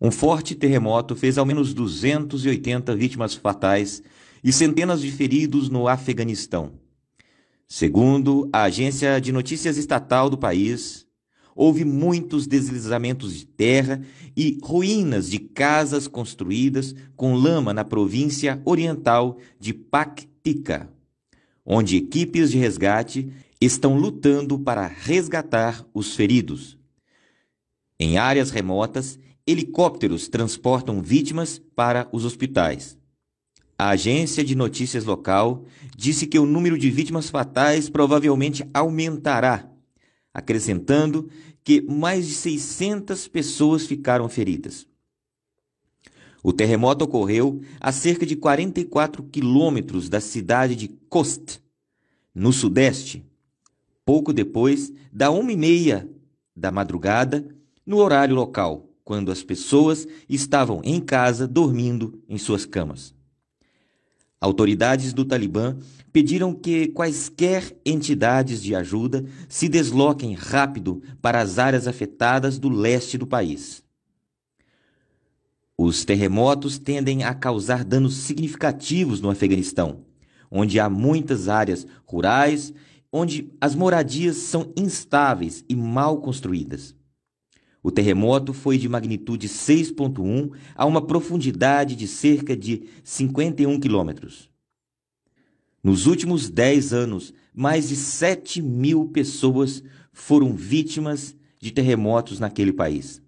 um forte terremoto fez ao menos 280 vítimas fatais e centenas de feridos no Afeganistão. Segundo a agência de notícias estatal do país, houve muitos deslizamentos de terra e ruínas de casas construídas com lama na província oriental de Paktika, onde equipes de resgate estão lutando para resgatar os feridos. Em áreas remotas, helicópteros transportam vítimas para os hospitais. A agência de notícias local disse que o número de vítimas fatais provavelmente aumentará, acrescentando que mais de 600 pessoas ficaram feridas. O terremoto ocorreu a cerca de 44 quilômetros da cidade de Kost, no sudeste, pouco depois da uma e meia da madrugada, no horário local quando as pessoas estavam em casa dormindo em suas camas. Autoridades do Talibã pediram que quaisquer entidades de ajuda se desloquem rápido para as áreas afetadas do leste do país. Os terremotos tendem a causar danos significativos no Afeganistão, onde há muitas áreas rurais onde as moradias são instáveis e mal construídas. O terremoto foi de magnitude 6,1 a uma profundidade de cerca de 51 quilômetros. Nos últimos 10 anos, mais de 7 mil pessoas foram vítimas de terremotos naquele país.